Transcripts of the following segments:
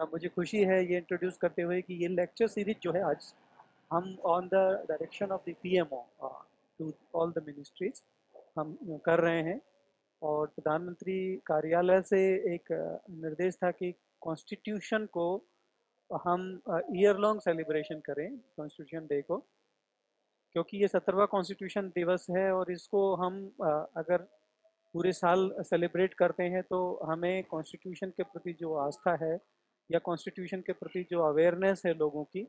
हाँ, मुझे खुशी है ये इंट्रोड्यूस करते हुए कि ये लेक्चर सीरीज जो है आज हम on the direction of the PMO to all the ministries हम कर रहे हैं और प्रधानमंत्री कार्यालय से एक uh, निर्देश था कि कॉन्स्टिट्यूशन को हम ईयर लॉन्ग सेलिब्रेशन करें कॉन्स्टिट्यूशन डे को क्योंकि ये सत्रहवा कॉन्स्टिट्यूशन दिवस है और इसको हम uh, अगर पूरे साल सेलिब्रेट करते हैं तो हमें कॉन्स्टिट्यूशन के प्रति जो आस्था है या कॉन्स्टिट्यूशन के प्रति जो अवेयरनेस है लोगों की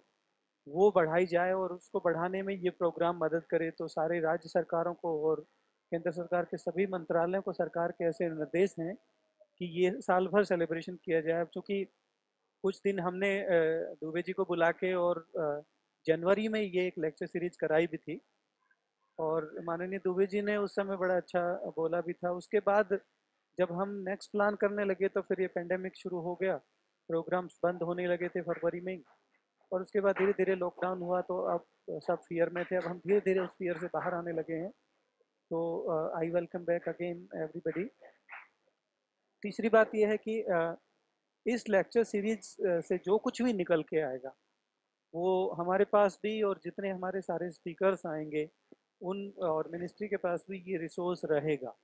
वो बढ़ाई जाए और उसको बढ़ाने में ये प्रोग्राम मदद करे तो सारे राज्य सरकारों को और केंद्र सरकार के सभी मंत्रालयों को सरकार के ऐसे निर्देश हैं कि ये साल भर सेलिब्रेशन किया जाए चूँकि कुछ दिन हमने दुबे जी को बुला के और जनवरी में ये एक लेक्चर सीरीज कराई भी थी और माननीय दुबे जी ने उस समय बड़ा अच्छा बोला भी था उसके बाद जब हम नेक्स्ट प्लान करने लगे तो फिर ये पेंडेमिक शुरू हो गया प्रोग्राम्स बंद होने लगे थे फरवरी में ही और उसके बाद धीरे धीरे लॉकडाउन हुआ तो अब सब फियर में थे अब हम धीरे धीरे उस फियर से बाहर आने लगे हैं तो I welcome back again everybody तीसरी बात यह है कि uh, इस लेक्चर सीरीज से जो कुछ भी निकल के आएगा वो हमारे पास भी और जितने हमारे सारे स्पीकर्स आएंगे उन और मिनिस्ट्री के पास भी ये रिसोर्स रहेगा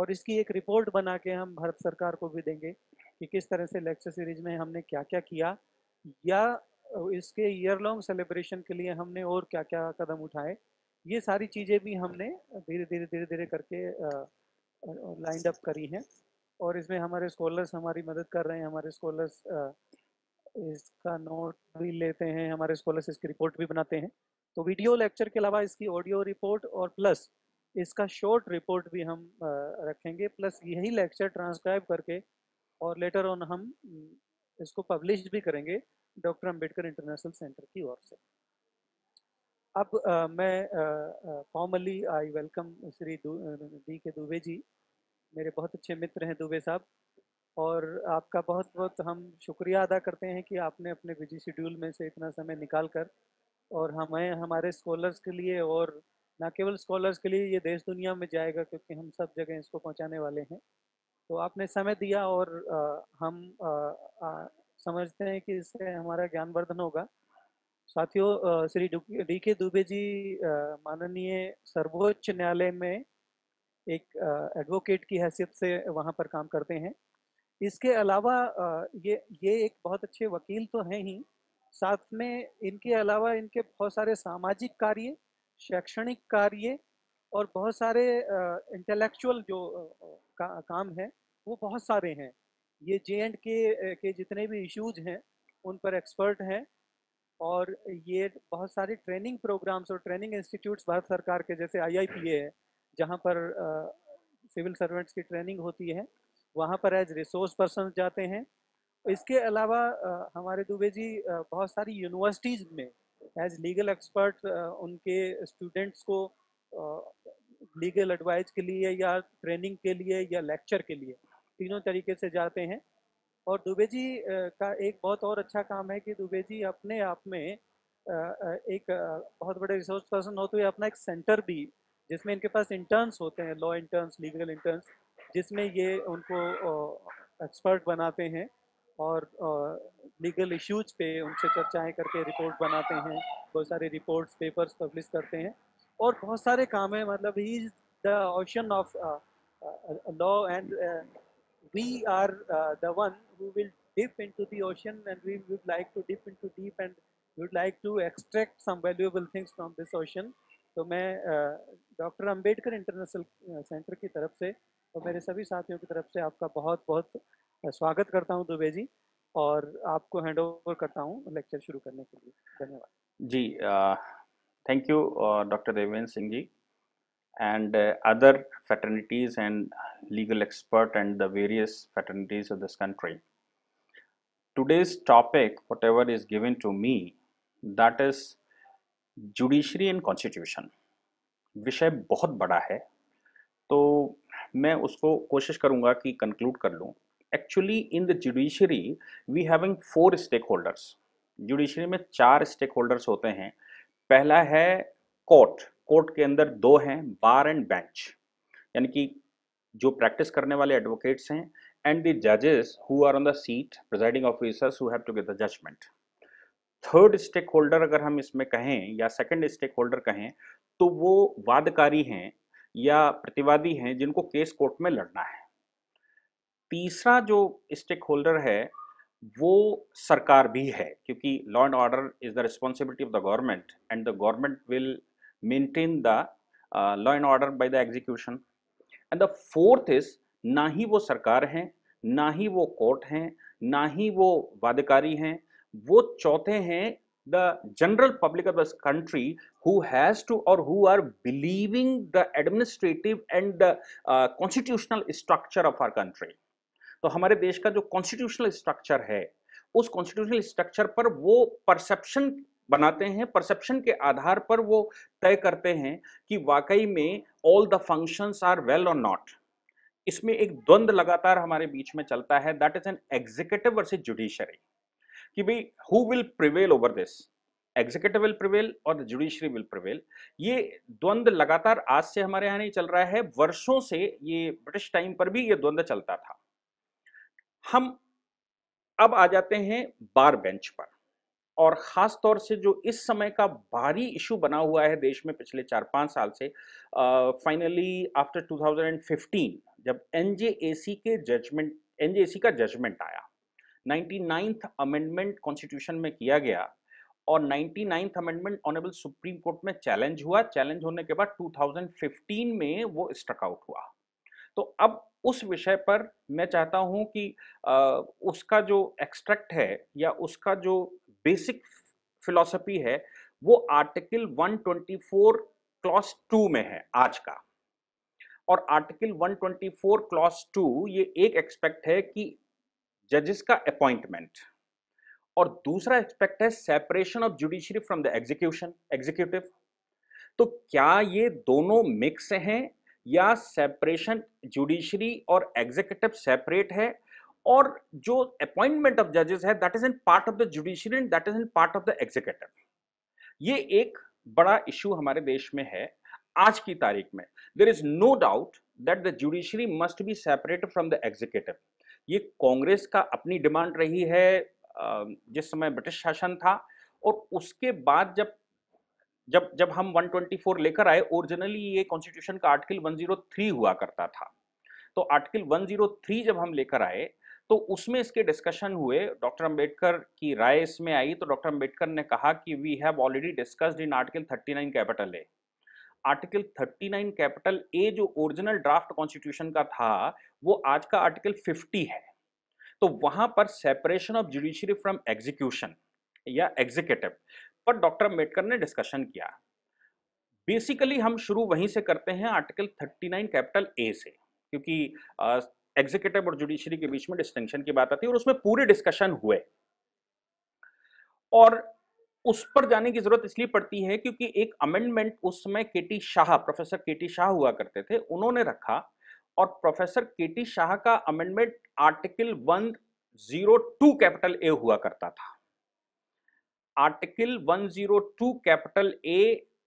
और इसकी एक रिपोर्ट बना के हम भारत सरकार को भी देंगे कि किस तरह से लेक्चर सीरीज में हमने क्या क्या किया या इसके ईयर लॉन्ग सेलिब्रेशन के लिए हमने और क्या क्या कदम उठाए ये सारी चीज़ें भी हमने धीरे धीरे धीरे धीरे करके लाइंड अप करी हैं और इसमें हमारे स्कॉलर्स हमारी मदद कर रहे हैं हमारे स्कॉलर्स इसका नोट भी लेते हैं हमारे स्कॉलर्स इसकी रिपोर्ट भी बनाते हैं तो वीडियो लेक्चर के अलावा इसकी ऑडियो रिपोर्ट और प्लस इसका शॉर्ट रिपोर्ट भी हम रखेंगे प्लस यही लेक्चर ट्रांसक्राइब करके और लेटर ऑन हम mm, इसको पब्लिश भी करेंगे डॉक्टर अंबेडकर इंटरनेशनल सेंटर की ओर से अब आ, मैं formally I welcome Shri D K Dubey जी मेरे बहुत अच्छे मित्र हैं दुबे साहब और आपका बहुत बहुत हम शुक्रिया अदा करते हैं कि आपने अपने बिजी शेड्यूल में से इतना समय निकाल कर और हमें हमारे स्कॉलर्स के लिए और ना केवल स्कॉलर्स के लिए ये देश दुनिया में जाएगा क्योंकि हम सब जगह इसको पहुंचाने वाले हैं तो आपने समय दिया और आ, हम आ, आ, समझते हैं कि इससे हमारा ज्ञानवर्धन होगा साथियों श्री डी के दुबे जी माननीय सर्वोच्च न्यायालय में एक एडवोकेट की हैसियत से वहाँ पर काम करते हैं इसके अलावा ये ये एक बहुत अच्छे वकील तो हैं ही साथ में इनके अलावा इनके बहुत सारे सामाजिक कार्य शैक्षणिक कार्य और बहुत सारे इंटेलेक्चुअल जो का, काम है वो बहुत सारे हैं ये जे एंड के के जितने भी इश्यूज हैं उन पर एक्सपर्ट हैं और ये बहुत सारे ट्रेनिंग प्रोग्राम्स और ट्रेनिंग इंस्टीट्यूट्स भारत सरकार के जैसे आईआईपीए है जहाँ पर सिविल सर्वेंट्स की ट्रेनिंग होती है वहाँ पर एज रिसोर्स पर्सन जाते हैं इसके अलावा हमारे दुबे जी बहुत सारी यूनिवर्सिटीज़ में एज लीगल एक्सपर्ट उनके स्टूडेंट्स को लीगल एडवाइज के लिए या ट्रेनिंग के लिए या लेक्चर के लिए तीनों तरीके से जाते हैं और दुबे जी का एक बहुत और अच्छा काम है कि दुबे जी अपने आप में एक बहुत बड़े रिसोर्स पर्सन होते हुए अपना एक सेंटर भी जिसमें इनके पास इंटर्न्स होते हैं लॉ इंटर्न्स लीगल इंटर्न्स जिसमें ये उनको एक्सपर्ट बनाते हैं और लीगल इश्यूज पे उनसे चर्चाएं करके रिपोर्ट बनाते हैं बहुत सारे रिपोर्ट्स पेपर्स पब्लिश करते हैं और बहुत सारे काम है मतलब ही is the option of law and we are uh, the one who will dip into the ocean and we would like to dip into deep and we would like to extract some valuable things from this ocean. तो मैं doctor Ambedkar international centre की तरफ से और मेरे सभी साथियों की तरफ से आपका बहुत बहुत स्वागत करता हूं दुबे जी और आपको हैंड ओवर करता हूं लेक्चर शुरू करने के लिए धन्यवाद जी thank you doctor Devendra Singh ji and uh, other fraternities and legal expert and the various fraternities of this country. Today's topic, whatever is given to me, that is judiciary and constitution विषय बहुत बड़ा है तो मैं उसको कोशिश करूंगा कि कंक्लूड कर लूँ actually in the judiciary we having four stake holders judiciary में चार स्टेक होल्डर्स होते हैं पहला है कोर्ट कोर्ट के अंदर दो हैं बार एंड बेंच यानी कि जो प्रैक्टिस करने वाले एडवोकेट्स हैं एंड द जजेस who are on the seat presiding officers who have to get the judgement third stake holder अगर हम इसमें कहें या सेकंड स्टेक होल्डर कहें तो वो वादकारी हैं या प्रतिवादी हैं जिनको केस कोर्ट में लड़ना है तीसरा जो स्टेक होल्डर है वो सरकार भी है क्योंकि law and order is the responsibility of the government and the government will maintain the law and order by the execution and the fourth is ना ही वो सरकार हैं ना ही वो कोर्ट हैं ना ही वो वादकारी हैं वो चौथे हैं the general public of this country who has to और who are believing the administrative and the constitutional structure of our country तो हमारे देश का जो कॉन्स्टिट्यूशनल स्ट्रक्चर है उस कॉन्स्टिट्यूशनल स्ट्रक्चर पर वो परसेप्शन बनाते हैं परसेप्शन के आधार पर वो तय करते हैं कि वाकई में all the functions are well और नॉट इसमें एक द्वंद लगातार हमारे बीच में चलता है that is an executive versus judiciary कि भाई who will prevail over this executive will prevail और जुडिशरी विल प्रिवेल ये द्वंद लगातार आज से हमारे यहाँ नहीं चल रहा है वर्षों से ये ब्रिटिश टाइम पर भी ये द्वंद चलता था हम अब आ जाते हैं बार बेंच पर और ख़ास तौर से जो इस समय का भारी इशू बना हुआ है देश में पिछले चार पाँच साल से फाइनली आफ्टर 2015 जब एन के जजमेंट एन का जजमेंट आया नाइन्टी अमेंडमेंट कॉन्स्टिट्यूशन में किया गया और ninth amendment honourable supreme court में चैलेंज हुआ चैलेंज होने के बाद 2015 में वो स्ट्रक आउट हुआ तो अब उस विषय पर मैं चाहता हूं कि आ, उसका जो एक्सट्रैक्ट है या उसका जो बेसिक फिलोसफी है वो आर्टिकल 124 क्लॉस टू में है आज का और आर्टिकल 124 क्लॉस टू ये एक एक्सपेक्ट है कि जजेस का अपॉइंटमेंट और दूसरा एक्सपेक्ट है separation of judiciary from the execution executive तो क्या ये दोनों मिक्स हैं या सेपरेशन जुडिशरी और एग्जीक्यूटिव सेपरेट है और जो अपॉइंटमेंट ऑफ जजेस है that is in part of the judiciary and that is in part of the executive ये एक बड़ा इशू हमारे देश में है आज की तारीख में there is no doubt that the judiciary must be separated from the executive ये कांग्रेस का अपनी डिमांड रही है जिस समय ब्रिटिश शासन था और उसके बाद जब जब जब हम 124 लेकर आए ओरिजिनली ये कॉन्स्टिट्यूशन का आर्टिकल 103 हुआ करता था तो आर्टिकल 103 जब हम लेकर आए तो उसमें इसके डिस्कशन हुए डॉक्टर अंबेडकर की राय इसमें आई तो डॉक्टर अंबेडकर ने कहा कि we have already discussed in article 39 capital A article 39 capital A जो ओरिजिनल ड्राफ्ट कॉन्स्टिट्यूशन का था वो आज का आर्टिकल 50 है तो वहां पर separation of judiciary from execution या एग्जीक्यूटिव पर डॉक्टर अम्बेडकर ने डिस्कशन किया बेसिकली हम शुरू वहीं से करते हैं आर्टिकल 39 कैपिटल ए से क्योंकि एग्जीक्यूटिव और जुडिशरी के बीच में डिस्टिंक्शन की बात आती है और उसमें पूरे डिस्कशन हुए और उस पर जाने की जरूरत इसलिए पड़ती है क्योंकि एक अमेंडमेंट उस समय K T Shah professor K T Shah हुआ करते थे उन्होंने रखा और प्रोफेसर के टी शाह का amendment article one zero two capital A हुआ करता था article one zero two capital A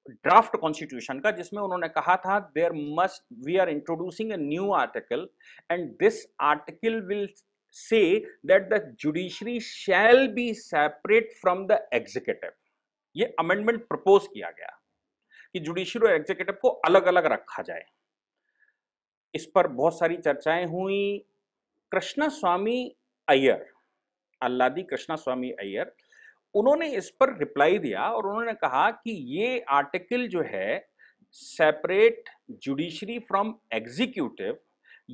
draft constitution का जिसमें उन्होंने कहा था there must we are introducing a new article and this article will say that the judiciary shall be separate from the executive ये amendment propose किया गया कि judiciary और एग्जीक्यूटिव को अलग अलग रखा जाए इस पर बहुत सारी चर्चाएं हुई कृष्णा स्वामी अय्यर अल्लादी कृष्णा स्वामी अय्यर उन्होंने इस पर रिप्लाई दिया और उन्होंने कहा कि ये आर्टिकल जो है सेपरेट जुडिशरी फ्रॉम एग्जीक्यूटिव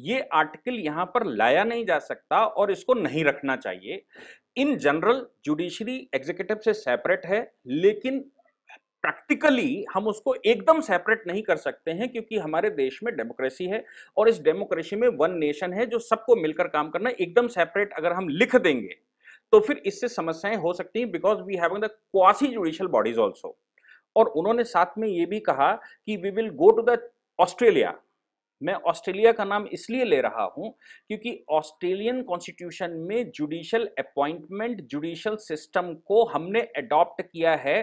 ये आर्टिकल यहाँ पर लाया नहीं जा सकता और इसको नहीं रखना चाहिए इन जनरल जुडिशरी एग्जीक्यूटिव से सेपरेट है लेकिन प्रैक्टिकली हम उसको एकदम सेपरेट नहीं कर सकते हैं क्योंकि हमारे देश में डेमोक्रेसी है और इस डेमोक्रेसी में वन नेशन है जो सबको मिलकर काम करना एकदम सेपरेट अगर हम लिख देंगे तो फिर इससे समस्याएं हो सकती हैं because we have the quasi judicial bodies also और उन्होंने साथ में ये भी कहा कि we will go to the Australia मैं ऑस्ट्रेलिया का नाम इसलिए ले रहा हूं क्योंकि ऑस्ट्रेलियन कॉन्स्टिट्यूशन में जुडिशल अपॉइंटमेंट जुडिशल सिस्टम को हमने अडॉप्ट किया है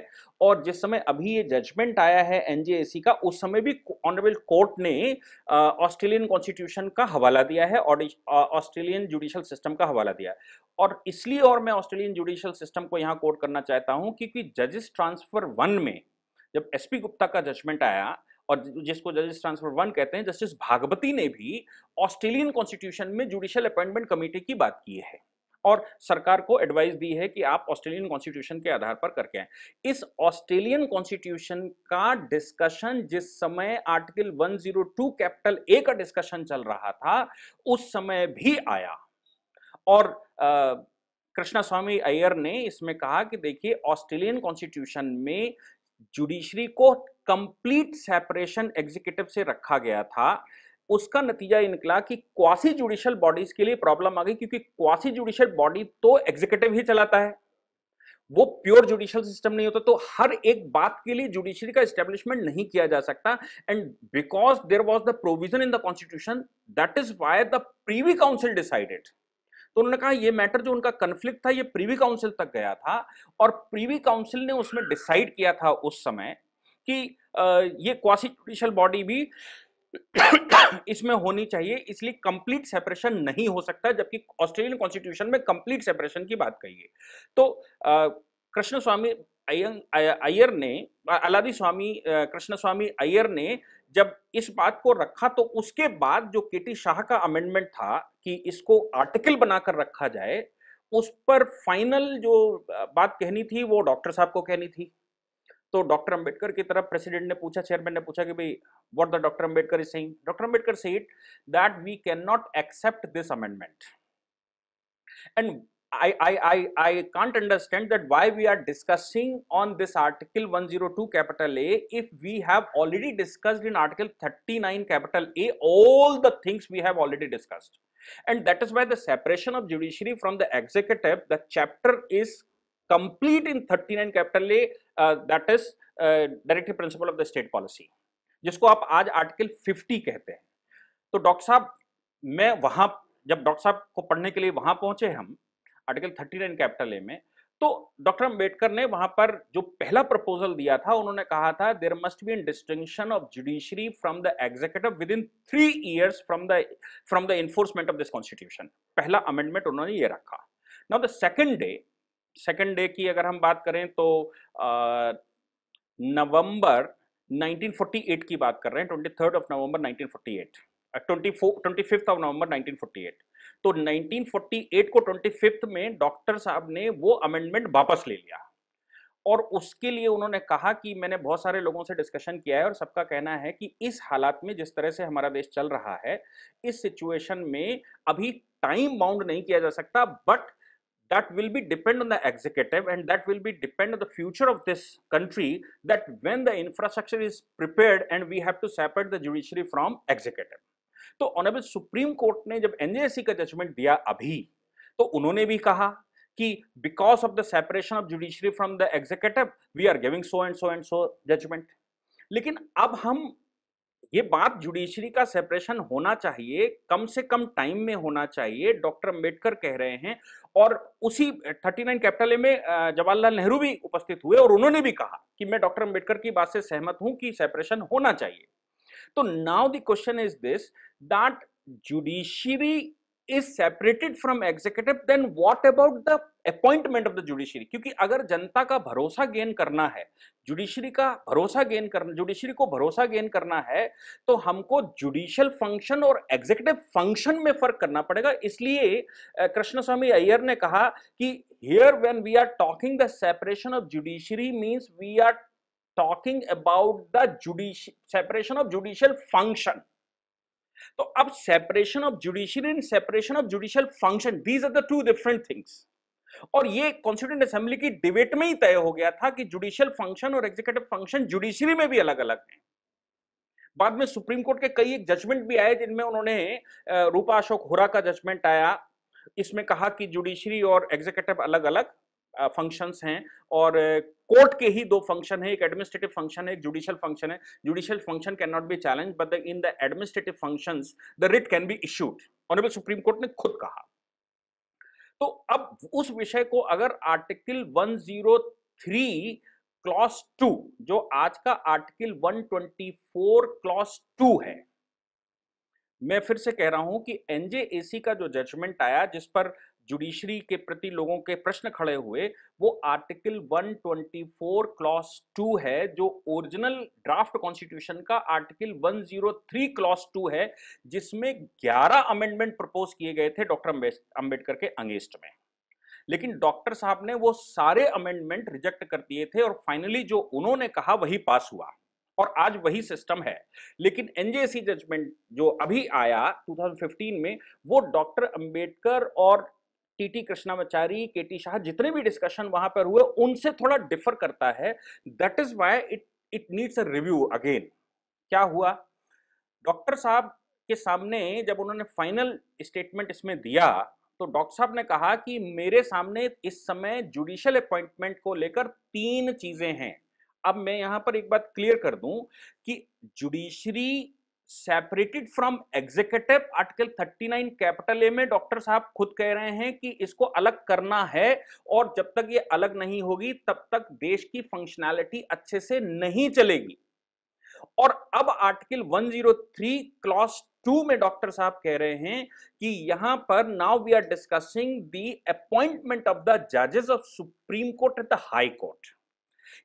और जिस समय अभी ये जजमेंट आया है एनजेएसी का उस समय भी ऑनरेबल कोर्ट ने ऑस्ट्रेलियन कॉन्स्टिट्यूशन का हवाला दिया है और ऑस्ट्रेलियन जुडिशल सिस्टम का हवाला दिया है और इसलिए और मैं ऑस्ट्रेलियन जुडिशल सिस्टम को यहाँ कोट करना चाहता हूँ क्योंकि जजेस ट्रांसफर वन में जब एसपी गुप्ता का जजमेंट आया और जिसको जजेस ट्रांसफर वन कहते हैं जस्टिस भागवती ने भी ऑस्ट्रेलियन कॉन्स्टिट्यूशन में जुडिशियल अपॉइंटमेंट कमेटी की बात की है और सरकार को एडवाइस दी है कि आप ऑस्ट्रेलियन कॉन्स्टिट्यूशन के आधार पर करके आए इस ऑस्ट्रेलियन कॉन्स्टिट्यूशन का डिस्कशन जिस समय आर्टिकल 102 कैपिटल ए का डिस्कशन चल रहा था उस समय भी आया और कृष्णा स्वामी अय्यर ने इसमें कहा कि देखिए ऑस्ट्रेलियन कॉन्स्टिट्यूशन में जुडिशरी को कंप्लीट सेपरेशन एग्जीक्यूटिव से रखा गया था उसका नतीजा ये निकला कि क्वासी जुडिशियल बॉडीज के लिए प्रॉब्लम आ गई क्योंकि क्वासी जुडिशियल बॉडी तो एग्जीक्यूटिव ही चलाता है वो प्योर जुडिशियल सिस्टम नहीं होता तो हर एक बात के लिए जुडिशियरी का एस्टेब्लिशमेंट नहीं किया जा सकता and because there was the provision in the constitution that is why the privy council decided तो उन्होंने कहा ये मैटर जो उनका कंफ्लिक्ट था ये प्रीवी काउंसिल तक गया था और प्रीवी काउंसिल ने उसमें डिसाइड किया था उस समय कि ये क्वासी जुडिशल बॉडी भी इसमें होनी चाहिए इसलिए कंप्लीट सेपरेशन नहीं हो सकता जबकि ऑस्ट्रेलियन कॉन्स्टिट्यूशन में कंप्लीट सेपरेशन की बात कही है तो कृष्ण स्वामी अयर ने अलादी स्वामी कृष्ण स्वामी अयर ने जब इस बात को रखा तो उसके बाद जो टी शाह का अमेंडमेंट था कि इसको आर्टिकल बनाकर रखा जाए उस पर फाइनल जो बात कहनी थी वो डॉक्टर साहब को कहनी थी तो डॉक्टर अंबेडकर की तरफ प्रेसिडेंट ने पूछा चेयरमैन ने पूछा कि भाई what the doctor Ambedkar is saying doctor Ambedkar say it that we can not accept this amendment and I I I I can't understand that why we are discussing on this article 102 capital A if we have already discussed in article 39 capital A all the things we have already discussed and that is why the separation of judiciary from the executive the chapter is complete in 39 capital A that is directive principle of the state policy जिसको आप आज article 50 कहते हैं तो doctor साहब मैं वहां जब डॉक्टर साहब को पढ़ने के लिए वहां पहुंचे हम आर्टिकल 39 कैपिटल ए में तो डॉक्टर अम्बेडकर ने वहां पर जो पहला प्रपोजल दिया था उन्होंने कहा था there must be in distinction of judiciary from the executive within three years from the from the enforcement of this constitution पहला अमेंडमेंट उन्होंने ये रखा now the second day second day की अगर हम बात करें तो नवंबर 1948 की बात कर रहे हैं twenty third of November 1948 twenty of November 1948 तो 1948 को ट्वेंटी फिफ्थ में डॉक्टर साहब ने वो अमेंडमेंट वापस ले लिया और उसके लिए उन्होंने कहा कि मैंने बहुत सारे लोगों से डिस्कशन किया है और सबका कहना है कि इस हालात में जिस तरह से हमारा देश चल रहा है इस सिचुएशन में अभी टाइम बाउंड नहीं किया जा सकता but that will be depend on the executive and that will be depend on the future of this country that when the infrastructure is prepared and we have to separate the judiciary from executive तो honourable supreme court ने जब NJC का judgement दिया अभी तो उन्होंने भी कहा कि because of the separation of judiciary from the executive we are giving so and so and so judgement लेकिन अब हम ये बात जुडिशरी का सेपरेशन होना चाहिए कम से कम टाइम में होना चाहिए डॉक्टर अम्बेडकर कह रहे हैं और उसी 39 कैपिटल में जवाहरलाल नेहरू भी उपस्थित हुए और उन्होंने भी कहा कि मैं डॉक्टर अम्बेडकर की बात से सहमत हूं कि सेपरेशन होना चाहिए तो now the question is this that judiciary is separated from executive then what about the appointment of the judiciary क्योंकि अगर जनता का भरोसा गेन करना है जुडिशरी का भरोसा गेन करना जुडिशरी को भरोसा गेन करना है तो हमको जुडिशियल फंक्शन और एग्जीक्यूटिव फंक्शन में फर्क करना पड़ेगा इसलिए कृष्ण स्वामी अय्यर ने कहा कि here when we are talking the separation of judiciary means we are talking about the judicial separation of judicial function तो अब separation of judicial and separation of judicial function these are the two different things और ये constituent assembly की debate में ही तय हो गया था कि जुडिशियल फंक्शन और एग्जीक्यूटिव फंक्शन जुडिशियरी में भी अलग अलग हैं बाद में सुप्रीम कोर्ट के कई एक जजमेंट भी आए जिनमें उन्होंने रूपा अशोक हुरा का जजमेंट आया इसमें कहा कि जुडिशरी और एग्जीक्यूटिव अलग अलग फंक्शंस हैं और कोर्ट के ही दो फंक्शन है एक एडमिनिस्ट्रेटिव फंक्शन है एक जुडिशियल फंक्शन है judicial function can not be challenge but in the administrative function the writ can be issued honourable supreme court ने खुद कहा तो अब उस विषय को अगर आर्टिकल 103 क्लॉस टू जो आज का आर्टिकल 124 क्लॉस टू है मैं फिर से कह रहा हूं कि एनजेएसी का जो जजमेंट आया जिस पर जुडिशरी के प्रति लोगों के प्रश्न खड़े हुए वो आर्टिकल 124 क्लॉस टू है जो ओरिजिनल ड्राफ्ट कॉन्स्टिट्यूशन का आर्टिकल 103 क्लॉस टू है जिसमें 11 अमेंडमेंट प्रपोज किए गए थे डॉक्टर अंबेडकर के अंगेस्ट में लेकिन डॉक्टर साहब ने वो सारे अमेंडमेंट रिजेक्ट कर दिए थे और फाइनली जो उन्होंने कहा वही पास हुआ और आज वही सिस्टम है लेकिन एनजेसी जजमेंट जो अभी आया 2015 में वो डॉक्टर अंबेडकर और टीटी कृष्णाचारी के टी शाह जितने भी डिस्कशन वहां पर हुए उनसे थोड़ा डिफर करता है that is why it it needs a review again क्या हुआ डॉक्टर साहब के सामने जब उन्होंने फाइनल स्टेटमेंट इसमें दिया तो डॉक्टर साहब ने कहा कि मेरे सामने इस समय जुडिशियल अपॉइंटमेंट को लेकर तीन चीजें हैं अब मैं यहां पर एक बात क्लियर कर दूं कि judiciary separated from executive article 39 capital A में डॉक्टर साहब खुद कह रहे हैं कि इसको अलग करना है और जब तक ये अलग नहीं होगी तब तक देश की फंक्शनैलिटी अच्छे से नहीं चलेगी और अब आर्टिकल 103 जीरो क्लॉस टू में डॉक्टर साहब कह रहे हैं कि यहां पर now we are discussing the appointment of the जजेस of supreme court at the high court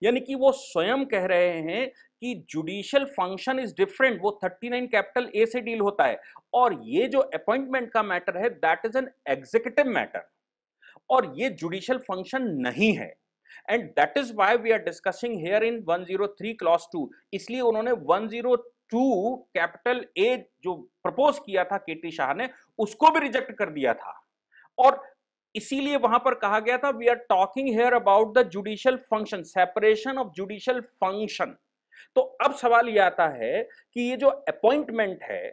यानी कि वो स्वयं कह रहे हैं कि जुडिशियल फंक्शन इज डिफरेंट वो 39 कैपिटल ए से डील होता है और ये जो अपॉइंटमेंट का मैटर है that is an executive matter और ये जुडिशियल फंक्शन नहीं है and that is why we are discussing here in 103 clause two इसलिए उन्होंने 102 कैपिटल ए जो प्रपोज किया था के टी शाह ने उसको भी रिजेक्ट कर दिया था और इसीलिए वहां पर कहा गया था we are talking here about the judicial function separation of judicial function तो अब सवाल यह आता है कि ये जो अपॉइंटमेंट है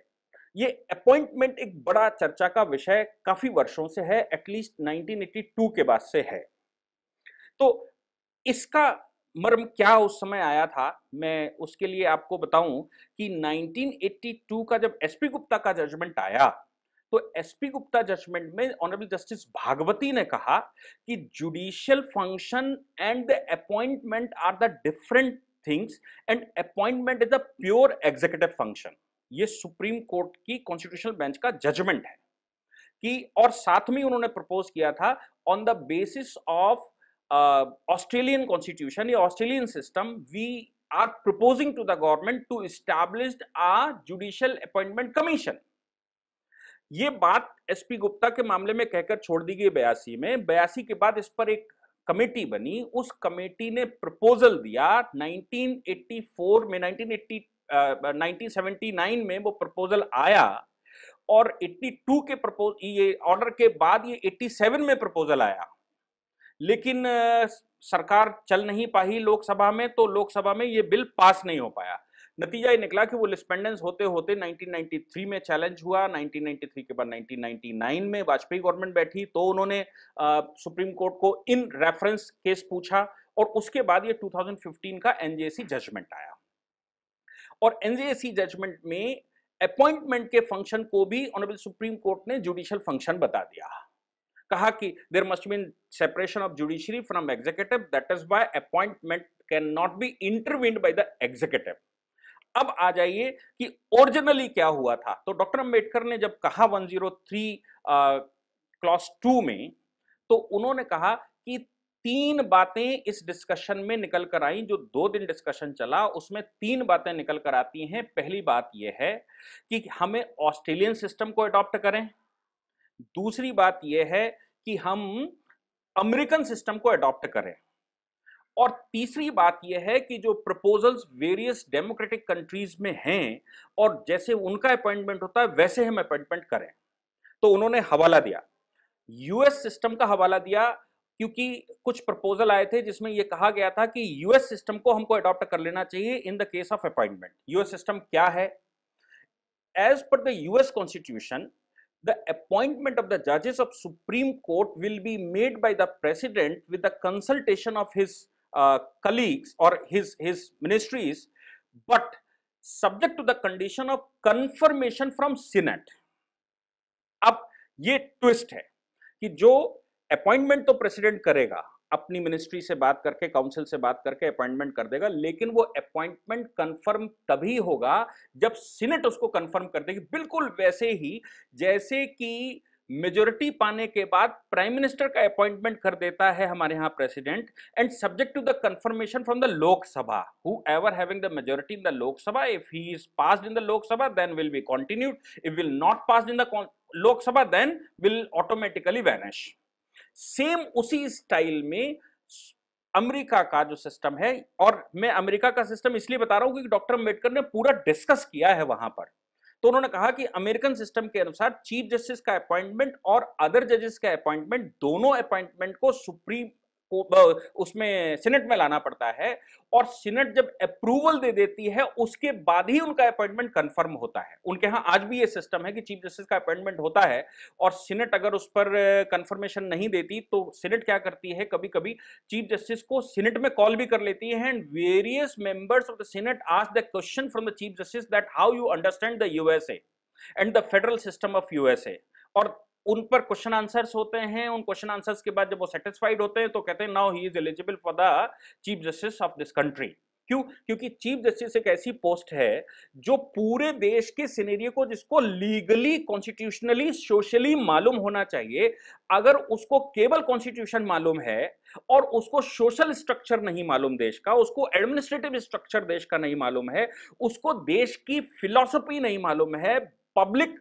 ये अपॉइंटमेंट एक बड़ा चर्चा का विषय काफी वर्षों से है एटलीस्ट 1982 के बाद से है तो इसका मर्म क्या उस समय आया था मैं उसके लिए आपको बताऊं कि 1982 का जब एसपी गुप्ता का जजमेंट आया तो एसपी गुप्ता जजमेंट में ऑनरेबल जस्टिस भागवती ने कहा कि judicial function and the appointment are the different things and appointment is a pure executive function ये सुप्रीम कोर्ट की कॉन्स्टिट्यूशनल बेंच का जजमेंट है कि और साथ में उन्होंने प्रपोज किया था on the basis of Australian constitution या Australian system we are proposing to the government to establish a judicial appointment commission ये बात एसपी गुप्ता के मामले में कहकर छोड़ दी गई बयासी में बयासी के बाद इस पर एक कमेटी बनी उस कमेटी ने प्रपोजल दिया 1984 में 1980 1979 में वो प्रपोजल आया और 82 के प्रपोज ये ऑर्डर के बाद ये 87 में प्रपोजल आया लेकिन सरकार चल नहीं पाई लोकसभा में तो लोकसभा में ये बिल पास नहीं हो पाया नतीजा ये निकला कि वो लिस्पेंडेंस होते होते 1993 में चैलेंज हुआ 1993 के बाद 1999 में वाजपेयी गवर्नमेंट बैठी तो उन्होंने आ, सुप्रीम कोर्ट को इन रेफरेंस केस पूछा और उसके बाद ये 2015 का एनजेसी जजमेंट आया और एनजेसी जजमेंट में अपॉइंटमेंट के फंक्शन को भी ऑनरेबल सुप्रीम कोर्ट ने जुडिशियल फंक्शन बता दिया कहा कि there must been separation of judiciary from executive that is by appointment can not be intervene by the executive अब आ जाइए कि ओरिजिनली क्या हुआ था तो डॉक्टर अम्बेडकर ने जब कहा 103 क्लास टू में तो उन्होंने कहा कि तीन बातें इस डिस्कशन में निकल कर आई जो दो दिन डिस्कशन चला उसमें तीन बातें निकल कर आती हैं पहली बात यह है कि हमें ऑस्ट्रेलियन सिस्टम को अडॉप्ट करें दूसरी बात यह है कि हम अमेरिकन सिस्टम को अडॉप्ट करें और तीसरी बात यह है कि जो प्रपोजल्स वेरियस डेमोक्रेटिक कंट्रीज में हैं और जैसे उनका अपॉइंटमेंट होता है वैसे हम अपॉइंटमेंट करें तो उन्होंने हवाला दिया यूएस सिस्टम का हवाला दिया क्योंकि कुछ प्रपोजल आए थे जिसमें यह कहा गया था कि यूएस सिस्टम को हमको अडॉप्ट कर लेना चाहिए in the case of appointment US system क्या है as per the US constitution the appointment of the जजेस of supreme court will be made by the president with of consultation Uh, colleagues or his, his ministries, but subject to the condition of confirmation from Senate. अब ये twist है कि जो appointment तो president करेगा अपनी ministry से बात करके काउंसिल से बात करके अपॉइंटमेंट कर देगा लेकिन वो अपॉइंटमेंट कंफर्म तभी होगा जब सीनेट उसको कंफर्म कर देगी बिल्कुल वैसे ही जैसे कि मेजोरिटी पाने के बाद प्राइम मिनिस्टर का अपॉइंटमेंट कर देता है हमारे यहाँ president and subject to the confirmation from the Lok Sabha whoever having the majority in the Lok Sabha if he is pass in the Lok Sabha then will be continued if will not pass in the Lok Sabha then will automatically vanish same उसी style में America का जो system है और मैं America का system इसलिए बता रहा हूं कि डॉक्टर अम्बेडकर ने पूरा डिस्कस किया है वहां पर तो उन्होंने कहा कि अमेरिकन सिस्टम के अनुसार चीफ जस्टिस का अपॉइंटमेंट और अदर जजेस का अपॉइंटमेंट दोनों अपॉइंटमेंट को सुप्रीम उसमें सीनेट में लाना पड़ता है और सीनेट जब अप्रूवल दे देती है उसके बाद ही उनका अपॉइंटमेंट कंफर्म होता है उनके यहाँ आज भी ये सिस्टम है कि चीफ जस्टिस का अपॉइंटमेंट होता है और सीनेट अगर उस पर कंफर्मेशन नहीं देती तो सीनेट क्या करती है कभी कभी चीफ जस्टिस को सीनेट में कॉल भी कर लेती है and various members of the senate ask the question from the chief justice that how you understand the USA and the federal system of USA और उन पर क्वेश्चन आंसर्स होते हैं उन क्वेश्चन आंसर्स के बाद जब वो सेटिस्फाइड होते हैं तो कहते हैं now he is eligible for the chief justice of this country क्यों क्योंकि चीफ जस्टिस एक ऐसी पोस्ट है जो पूरे देश के सिनेरियो को जिसको लीगली कॉन्स्टिट्यूशनली सोशली मालूम होना चाहिए अगर उसको केवल कॉन्स्टिट्यूशन मालूम है और उसको सोशल स्ट्रक्चर नहीं मालूम देश का उसको एडमिनिस्ट्रेटिव स्ट्रक्चर देश का नहीं मालूम है उसको देश की फिलोसफी नहीं मालूम है पब्लिक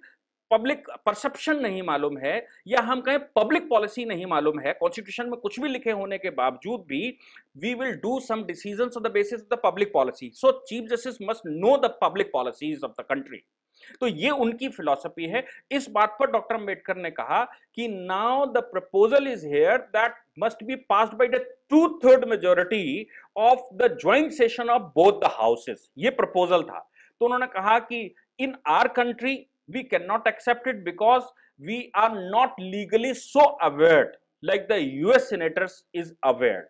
पब्लिक परसेप्शन नहीं मालूम है या हम कहें पब्लिक पॉलिसी नहीं मालूम है कॉन्स्टिट्यूशन में कुछ भी लिखे होने के बावजूद भी we will do some decision on the basis of the public policy so chief justice must know the public policies of the country तो ये उनकी फिलॉसफी है इस बात पर डॉक्टर अंबेडकर ने कहा कि now the proposal is here that must be passed by the two third majority of the joint session of both the houses ये प्रपोजल था तो उन्होंने कहा कि in our country we cannot accept it because we are not legally so aware like the us senators is aware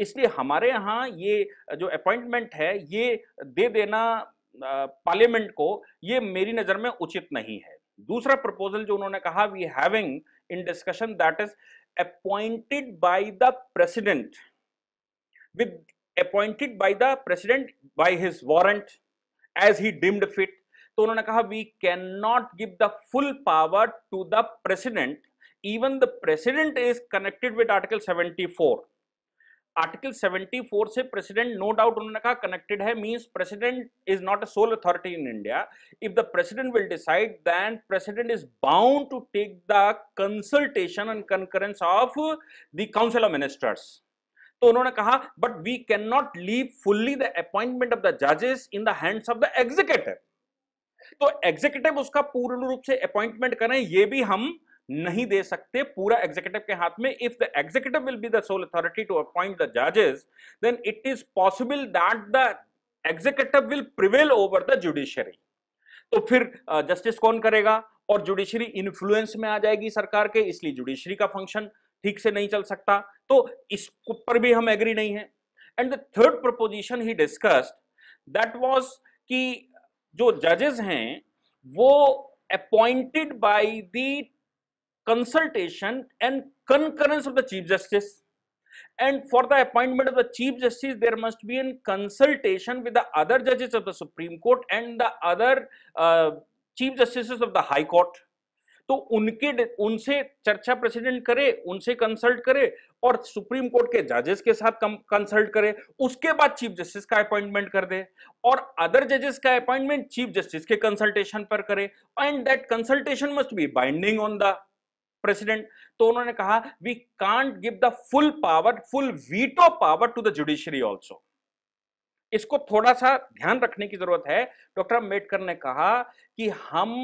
इसलिए हमारे यहां ये जो अपॉइंटमेंट है ये दे देना पार्लियामेंट को ये मेरी नज़र में उचित नहीं है दूसरा प्रपोजल जो उन्होंने कहा we having in discussion that is appointed by the president with appointed by the president by his warrant as he deemed fit तो उन्होंने कहा we can not give the full power to the president even the president is connected with article 74 article 74 से president no doubt उन्होंने कहा connected है means president is not a sole authority in India if the president will decide then president is bound to take the consultation and concurrence of the council of ministers तो उन्होंने कहा but we can not leave fully the appointment of the जजेस in the hands of the executive तो executive उसका पूर्ण रूप से appointment करें ये भी हम नहीं दे सकते पूरा एग्जीक्यूटिव के हाथ में if the executive will be the sole authority to appoint the जजेस then it is possible that the executive will prevail over the judiciary तो फिर जस्टिस कौन करेगा और जुडिशरी इन्फ्लुएंस में आ जाएगी सरकार के इसलिए जुडिशरी का फंक्शन ठीक से नहीं चल सकता तो इस पर भी हम एग्री नहीं है and the third proposition he discussed that was कि जो जजेस हैं वो appointed by the consultation and concurrence of the chief justice and for the appointment of the chief justice there must be in consultation with the other जजेस of the supreme court and the other chief justice of the high court तो उनके उनसे चर्चा president करे उनसे consult करे और supreme court के जजेस के साथ कंसल्ट करे उसके बाद चीफ जस्टिस का अपॉइंटमेंट कर दे और अदर जजेस का अपॉइंटमेंट चीफ जस्टिस के कंसल्टेशन पर करे and that consultation must be binding on the president तो उन्होंने कहा we can't give the full power full veto power to the judiciary also इसको थोड़ा सा ध्यान रखने की जरूरत है डॉक्टर अम्बेडकर ने कहा कि हम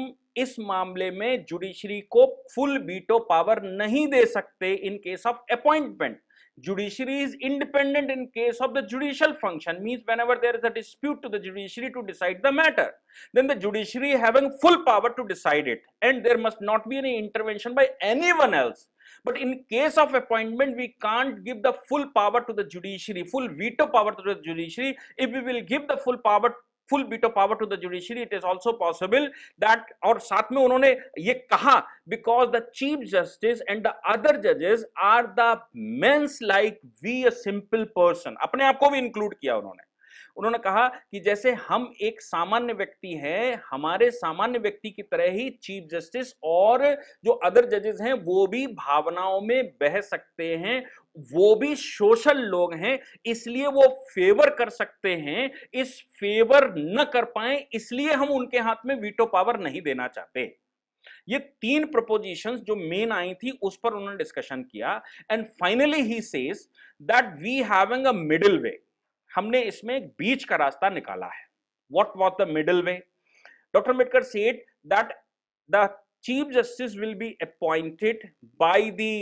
इस मामले में जुडिशरी को फुल बीटो पावर नहीं दे सकते in case of appointment judiciary is independent in case of the judicial function means whenever there is a dispute to the judiciary to decide the matter then the judiciary having full power to decide it and there must not be any intervention any one else But in case of appointment, we can't give the full power to the judiciary, full veto power to the judiciary. If we will give the full power, full veto power to the judiciary, it is also possible that or Satme Unone kaha because the Chief Justice and the other judges are the men's like we a simple person. Apne aapko bhi include kiya unhone. उन्होंने कहा कि जैसे हम एक सामान्य व्यक्ति हैं हमारे सामान्य व्यक्ति की तरह ही चीफ जस्टिस और जो अदर जजेस हैं वो भी भावनाओं में बह सकते हैं वो भी सोशल लोग हैं इसलिए वो फेवर कर सकते हैं इस फेवर न कर पाए इसलिए हम उनके हाथ में वीटो पावर नहीं देना चाहते ये तीन प्रपोजिशंस जो मेन आई थी उस पर उन्होंने डिस्कशन किया and finally he says that we having a middle way हमने इसमें एक बीच का रास्ता निकाला है what what the middle way doctor Ambedkar said that the chief justice will be appointed by the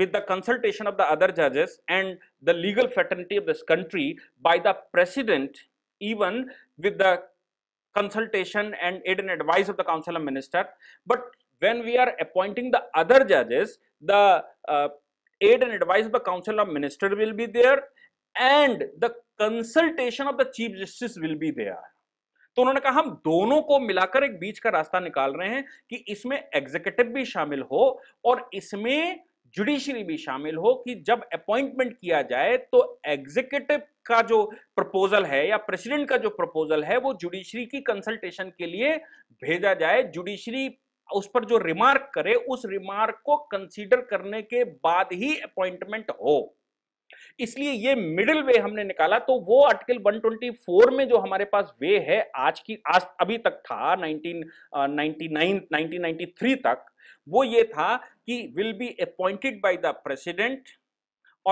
with the consultation of the other जजेस and the legal fraternity of this country by the president even with the consultation and aid and advice of the council of minister but when we are appointing the other जजेस the aid and advice of the council of minister will be there and the consultation of the chief justice will be there तो उन्होंने कहा हम दोनों को मिलाकर एक बीच का रास्ता निकाल रहे हैं कि इसमें एग्जीक्यूटिव भी शामिल हो और इसमें जुडिशरी भी शामिल हो कि जब अपॉइंटमेंट किया जाए तो एग्जीक्यूटिव का जो प्रपोजल है या प्रेसिडेंट का जो प्रपोजल है वो जुडिशरी की कंसल्टेशन के लिए भेजा जाए जुडिशरी उस पर जो रिमार्क करे उस रिमार्क को कंसीडर करने के बाद ही अपॉइंटमेंट हो इसलिए ये मिडिल वे हमने निकाला तो वो आर्टिकल 124 में जो हमारे पास वे है आज की आज अभी तक था 1999 1993 तक वो ये था कि will be appointed by the president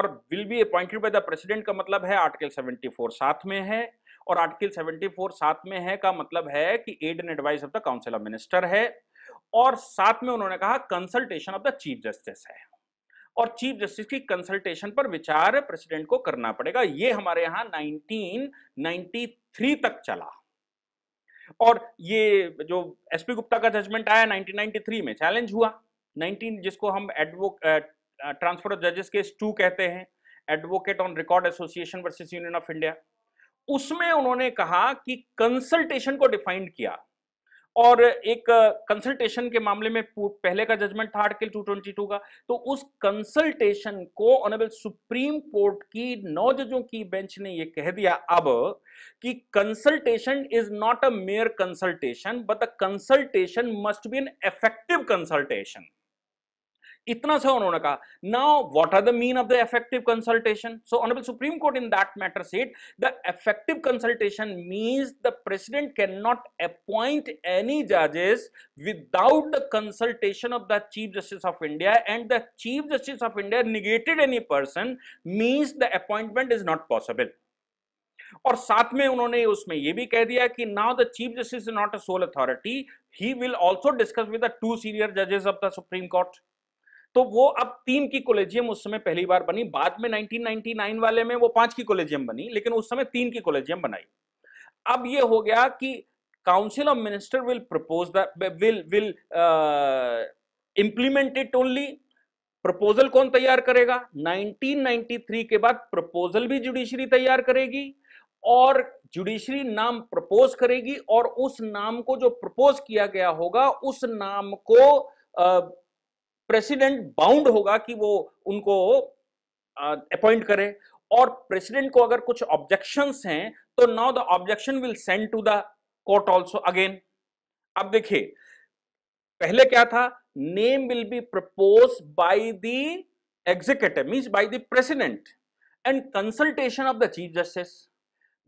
और will be appointed by the president का मतलब है आर्टिकल 74 साथ में है और आर्टिकल 74 साथ में है का मतलब है कि aid and advice of the council of minister है और साथ में उन्होंने कहा consultation of the chief justice है और चीफ जस्टिस की कंसल्टेशन पर विचार प्रेसिडेंट को करना पड़ेगा ये हमारे यहां 1993 तक चला और ये जो एसपी गुप्ता का जजमेंट आया 1993 में चैलेंज हुआ 19 जिसको हम एडवोक ट्रांसफर ऑफ जजेस केस टू कहते हैं advocate on record association versus union of India उसमें उन्होंने कहा कि कंसल्टेशन को डिफाइंड किया और एक कंसल्टेशन के मामले में पहले का जजमेंट था आर्टिकल 222 का तो उस कंसल्टेशन को ऑनरेबल सुप्रीम कोर्ट की नौ जजों की बेंच ने यह कह दिया अब कि consultation is not a mere consultation but a consultation must be an effective consultation इतना सा उन्होंने कहा now what are the mean of the effective consultation so honourable supreme court in that matter said the effective consultation means the president can not appoint any जजेस without the consultation of the chief justice of India and the chief justice of India negated any person means the appointment is not possible और साथ में उन्होंने उसमें यह भी कह दिया कि now the chief justice is not a sole authority he will also discuss with the two senior जजेस ऑफ द सुप्रीम कोर्ट तो वो अब तीन की कोलेजियम उस समय पहली बार बनी बाद में 1999 वाले में वो पांच की कोलेजियम बनी लेकिन उस समय तीन की कोलेजियम बनाई अब ये हो गया कि council of minister will propose will will it only proposal कौन तैयार करेगा 1993 के बाद प्रपोजल भी जुडिशरी तैयार करेगी और जुडिशरी नाम प्रपोज करेगी और उस नाम को जो प्रपोज किया गया होगा उस नाम को प्रेसिडेंट बाउंड होगा कि वो उनको अपॉइंट करे और प्रेसिडेंट को अगर कुछ ऑब्जेक्शन हैं तो now the objection will send to the court also again अब देखिए पहले क्या था name will be propose by the executive means by the president and consultation of the chief justice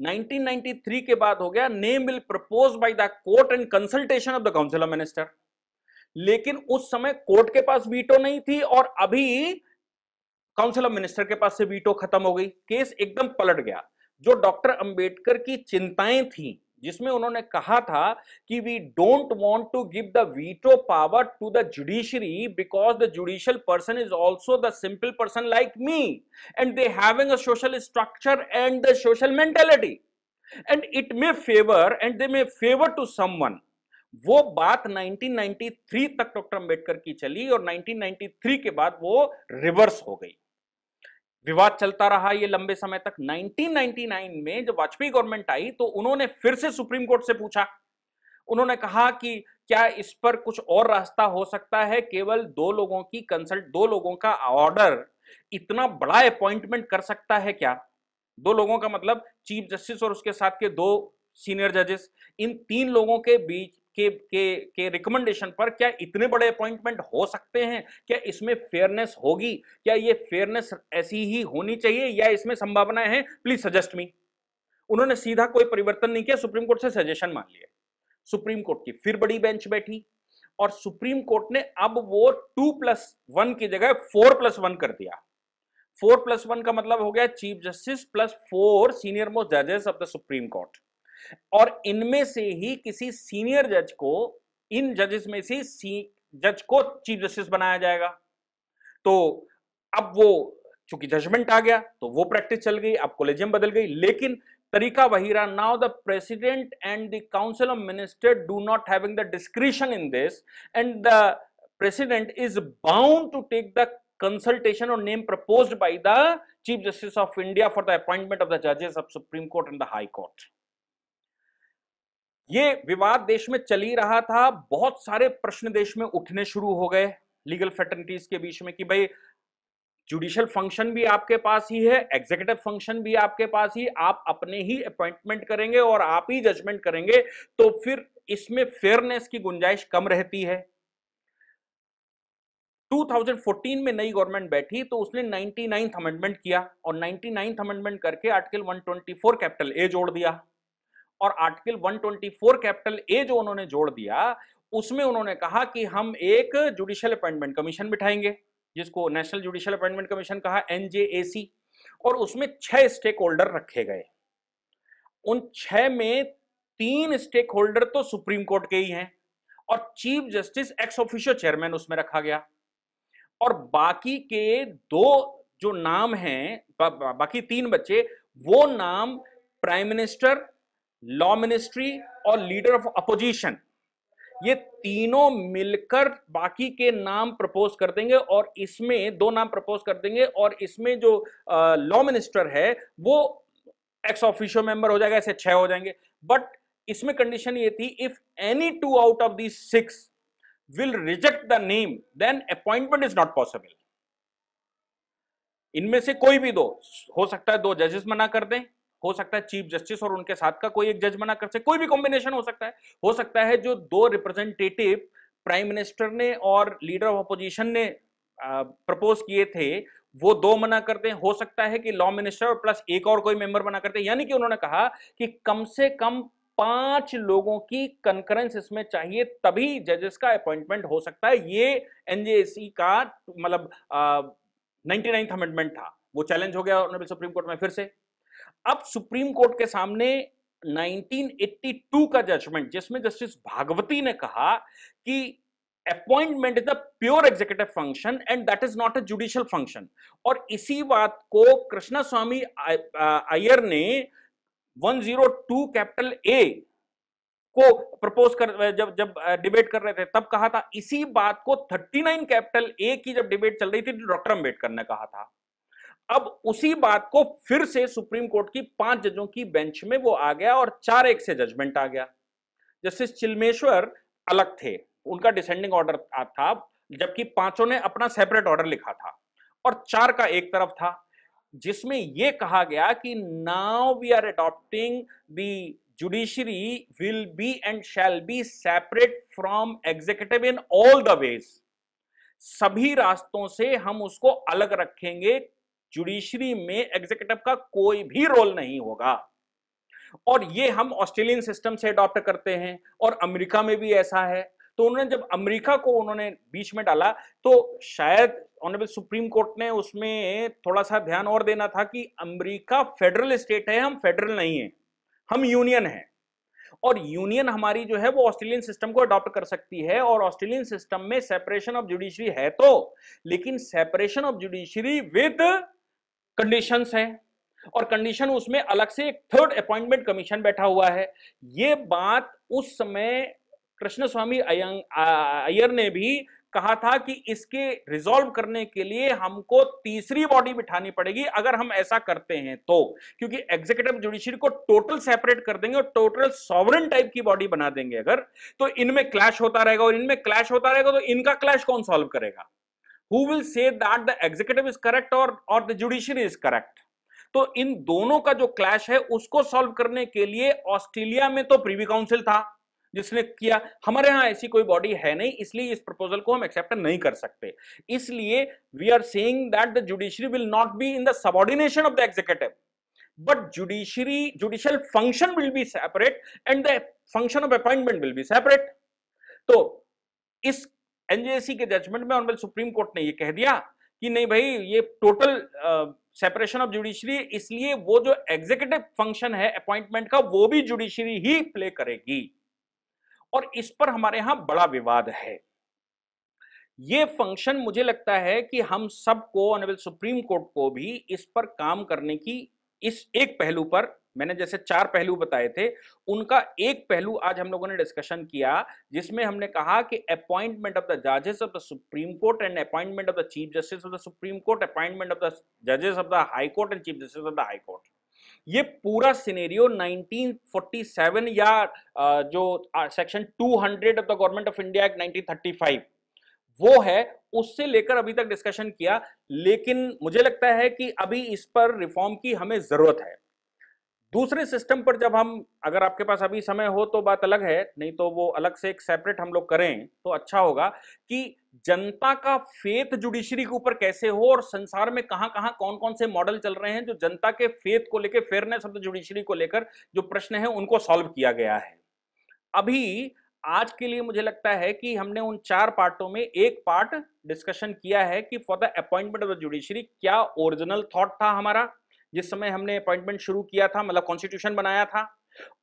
1993 के बाद हो गया name will propose by the court and consultation of the council of minister लेकिन उस समय कोर्ट के पास veto नहीं थी और अभी काउंसिल ऑफ मिनिस्टर के पास से वीटो खत्म हो गई केस एकदम पलट गया जो डॉक्टर अंबेडकर की चिंताएं थी जिसमें उन्होंने कहा था कि we don't want to give the veto power to the judiciary because the judicial person is also the simple person like me and they having a social structure and the social mentality and it may favour and they may favour to someone वो बात 1993 तक doctor Ambedkar की चली और 1993 के बाद वो reverse हो गई विवाद चलता रहा ये लंबे समय तक 1999 में जब वाजपेयी गवर्नमेंट आई तो उन्होंने फिर से सुप्रीम कोर्ट से पूछा उन्होंने कहा कि क्या इस पर कुछ और रास्ता हो सकता है केवल दो लोगों की कंसल्ट दो लोगों का ऑर्डर इतना बड़ा अपॉइंटमेंट कर सकता है क्या दो लोगों का मतलब चीफ जस्टिस और उसके साथ के दो सीनियर जजेस इन तीन लोगों के बीच के के के रिकमेंडेशन पर क्या इतने बड़े अपॉइंटमेंट हो सकते हैं क्या इसमें फेयरनेस होगी क्या ये फेयरनेस ऐसी ही होनी चाहिए या इसमें संभावनाएं हैं प्लीज सजेस्ट मी उन्होंने सीधा कोई परिवर्तन नहीं किया सुप्रीम कोर्ट से सजेशन मान लिया सुप्रीम कोर्ट की फिर बड़ी बेंच बैठी और सुप्रीम कोर्ट ने अब वो टू प्लस वन की जगह फोर प्लस वन कर दिया फोर प्लस वन का मतलब हो गया chief justice plus four senior most जजेस ऑफ द सुप्रीम कोर्ट और इनमें से ही किसी सीनियर जज को इन जजेस में से जज को चीफ जस्टिस बनाया जाएगा तो अब वो चूंकि जजमेंट आ गया तो वो प्रैक्टिस चल गई अब कोलेजियम बदल गई लेकिन तरीका वही रहा now the president and the council of minister do not having the discretion in this and the president is bound to take the consultation और name propose by the chief justice of India for the appointment of the जजेस of supreme court and the high court ये विवाद देश में चल ही रहा था बहुत सारे प्रश्न देश में उठने शुरू हो गए लीगल फैटर्निटीज के बीच में कि भाई जुडिशियल फंक्शन भी आपके पास ही है एग्जीक्यूटिव फंक्शन भी आपके पास ही आप अपने ही अपॉइंटमेंट करेंगे और आप ही जजमेंट करेंगे तो फिर इसमें फेयरनेस की गुंजाइश कम रहती है 2014 में नई गवर्नमेंट बैठी तो उसने 99th अमेंडमेंट किया और 99th अमेंडमेंट करके आर्टिकल 124 कैपिटल ए जोड़ दिया और आर्टिकल 124 कैपिटल ए जो उन्होंने जोड़ दिया उसमें उन्होंने कहा कि हम एक जुडिशियल अपॉइंटमेंट कमीशन बिठाएंगे जिसको नेशनल जुडिशियल अपॉइंटमेंट कमीशन कहा एनजेएसी और उसमें छह स्टेक होल्डर रखे गए उन छह में तीन स्टेक होल्डर तो सुप्रीम कोर्ट के ही हैं और chief justice ex officio chairman उसमें रखा गया और बाकी के दो जो नाम हैं बा, बा, बाकी तीन बच्चे वो नाम प्राइम मिनिस्टर लॉ मिनिस्ट्री और लीडर ऑफ अपोजिशन ये तीनों मिलकर बाकी के नाम प्रपोज कर देंगे और इसमें दो नाम प्रपोज कर देंगे और इसमें जो लॉ मिनिस्टर है वो एक्स ऑफिशियल मेंबर हो जाएगा ऐसे छह हो जाएंगे बट इसमें कंडीशन ये थी if any two out of the six will reject the name then appointment is not possible इनमें से कोई भी दो हो सकता है दो जजेस मना कर दें हो सकता है चीफ जस्टिस और उनके साथ का कोई एक जज मना कर सके कोई भी कॉम्बिनेशन हो सकता है हो सकता है जो दो रिप्रेजेंटेटिव प्राइम मिनिस्टर ने और लीडर ऑफ अपोजिशन ने प्रपोज किए थे वो दो मना करते हैं हो सकता है कि लॉ मिनिस्टर और प्लस एक और कोई मेंबर मना करते हैं यानी कि उन्होंने कहा कि कम से कम पांच लोगों की कंकरेंस इसमें चाहिए तभी जजेस का अपॉइंटमेंट हो सकता है ये एनजेसी का मतलब नाइनटी नाइन्थ अमेंडमेंट था वो चैलेंज हो गया सुप्रीम कोर्ट में फिर से अब सुप्रीम कोर्ट के सामने 1982 का जजमेंट जिसमें जस्टिस भागवती ने कहा कि appointment is the pure executive function and that is not a judicial function और इसी बात को कृष्णा स्वामी अयर ने 102 कैपिटल ए को प्रपोज कर जब जब डिबेट कर रहे थे तब कहा था इसी बात को 39 कैपिटल ए की जब डिबेट चल रही थी तो डॉक्टर अंबेडकर ने कहा था अब उसी बात को फिर से सुप्रीम कोर्ट की पांच जजों की बेंच में वो आ गया और चार एक से जजमेंट आ गया जस्टिस चिलमेश्वर अलग थे उनका डिसेंडिंग ऑर्डर था जबकि पांचों ने अपना सेपरेट ऑर्डर लिखा था और चार का एक तरफ था जिसमें यह कहा गया कि now we are adopting the judiciary will be and shall be separate from executive in all the ways सभी रास्तों से हम उसको अलग रखेंगे जुडिशरी में एग्जीक्यूटिव का कोई भी रोल नहीं होगा और ये हम ऑस्ट्रेलियन सिस्टम से अडॉप्ट करते हैं और अमेरिका में भी ऐसा है तो उन्होंने जब अमेरिका को उन्होंने बीच में डाला तो शायद ऑनरेबल सुप्रीम कोर्ट ने उसमें थोड़ा सा ध्यान और देना था कि अमेरिका फेडरल स्टेट है हम फेडरल नहीं है हम यूनियन है और यूनियन हमारी जो है वो ऑस्ट्रेलियन सिस्टम को अडॉप्ट कर सकती है और ऑस्ट्रेलियन सिस्टम में सेपरेशन ऑफ जुडिशरी है तो लेकिन separation of judiciary with conditions हैं और कंडीशन उसमें अलग से एक थर्ड अपॉइंटमेंट कमीशन बैठा हुआ है ये बात उस समय कृष्ण स्वामी अयर ने भी कहा था कि इसके रिजॉल्व करने के लिए हमको तीसरी बॉडी बिठानी पड़ेगी अगर हम ऐसा करते हैं तो क्योंकि एग्जीक्यूटिव जुडिशियरी को टोटल सेपरेट कर देंगे और टोटल सॉवरन टाइप की बॉडी बना देंगे अगर तो इनमें क्लैश होता रहेगा और इनमें क्लैश होता रहेगा तो इनका क्लैश कौन सॉल्व करेगा who will say that the executive is correct or or the judiciary is correct तो इन दोनों का जो क्लैश है उसको सॉल्व करने के लिए ऑस्ट्रेलिया में तो प्रीवी काउंसिल था जिसने किया हमारे यहां ऐसी कोई बॉडी है नहीं इसलिए इस प्रपोजल को हम एक्सेप्ट नहीं कर सकते इसलिए we are saying that the judiciary will not be in the subordination of the executive but judiciary judicial function will be separate and the function of appointment will be separate तो इस NJC के judgement में honourable supreme court ने ये कह दिया कि नहीं भाई ये टोटल सेपरेशन ऑफ जुडिशरी इसलिए वो जो एग्जीक्यूटिव फंक्शन है अपॉइंटमेंट का वो भी जुडिशरी ही प्ले करेगी और इस पर हमारे यहां बड़ा विवाद है ये फंक्शन मुझे लगता है कि हम सबको ऑनरेबल सुप्रीम कोर्ट को भी इस पर काम करने की इस एक पहलू पर मैंने जैसे चार पहलू बताए थे उनका एक पहलू आज हम लोगों ने डिस्कशन किया जिसमें हमने कहा कि अपॉइंटमेंट ऑफ द जजेस of the supreme court and appointment of the chief justice of the supreme court appointment of the जजेस of the high court and chief justice of the high court ये पूरा scenario 1947 या जो section 200 of the government of India act 1935 वो है उससे लेकर अभी तक डिस्कशन किया लेकिन मुझे लगता है कि अभी इस पर रिफॉर्म की हमें जरूरत है दूसरे सिस्टम पर जब हम अगर आपके पास अभी समय हो तो बात अलग है नहीं तो वो अलग से एक सेपरेट हम लोग करें तो अच्छा होगा कि जनता का फेथ जुडिशरी के ऊपर कैसे हो और संसार में कहां कहां कौन कौन से मॉडल चल रहे हैं जो जनता के फेथ को लेकर फेयरनेस ऑफ द जुडिशरी को लेकर जो प्रश्न है उनको सॉल्व किया गया है अभी आज के लिए मुझे लगता है कि हमने उन चार पार्टों में एक पार्ट डिस्कशन किया है कि for the appointment of the judiciary क्या ओरिजिनल थॉट था हमारा जिस समय हमने अपॉइंटमेंट शुरू किया था मतलब कॉन्स्टिट्यूशन बनाया था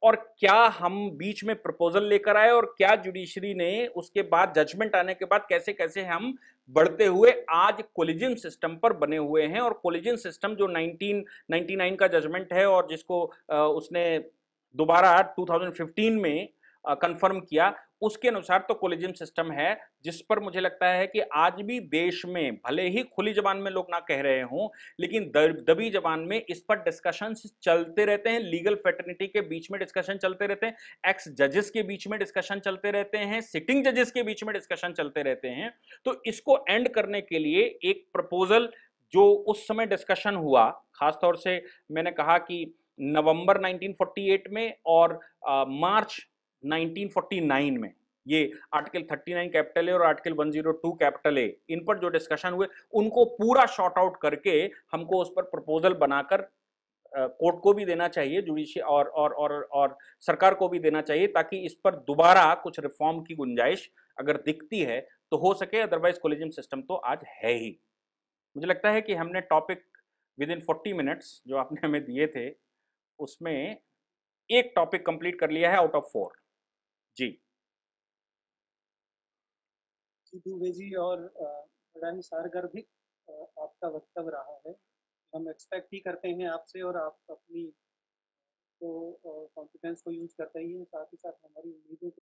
और क्या हम बीच में प्रपोजल लेकर आए और क्या जुडिशरी ने उसके बाद जजमेंट आने के बाद कैसे कैसे हम बढ़ते हुए आज कोलिजन सिस्टम पर बने हुए हैं और कोलिजन सिस्टम जो 1999 का जजमेंट है और जिसको उसने दोबारा 2015 में कंफर्म किया उसके अनुसार तो कोलेजियम सिस्टम है जिस पर मुझे लगता है कि आज भी देश में भले ही खुली जबान में लोग ना कह रहे हों लेकिन दबी जबान में इस पर डिस्कशन चलते रहते हैं लीगल फेटर्निटी के बीच में डिस्कशन चलते रहते हैं एक्स जजेस के बीच में डिस्कशन चलते रहते हैं सिटिंग जजेस के बीच में डिस्कशन चलते रहते हैं तो इसको एंड करने के लिए एक प्रपोजल जो उस समय डिस्कशन हुआ खासतौर से मैंने कहा कि नवंबर 1948 में और आ, मार्च 1949 में ये आर्टिकल 39 कैपिटल ए और आर्टिकल 102 कैपिटल ए इन पर जो डिस्कशन हुए उनको पूरा शॉर्ट आउट करके हमको उस पर प्रपोजल बनाकर कोर्ट को भी देना चाहिए जुडिशियल और और और और सरकार को भी देना चाहिए ताकि इस पर दोबारा कुछ रिफॉर्म की गुंजाइश अगर दिखती है तो हो सके अदरवाइज कोलेजियम सिस्टम तो आज है ही मुझे लगता है कि हमने topic within forty minutes जो आपने हमें दिए थे उसमें एक टॉपिक कंप्लीट कर लिया है आउट ऑफ फोर जी दुबे जी और रानी सारगर्भिक आपका वक्तव्य रहा है हम एक्सपेक्ट ही करते हैं आपसे और आप अपनी तो कॉन्फिडेंस को यूज करते ही हैं साथ ही साथ हमारी उम्मीदों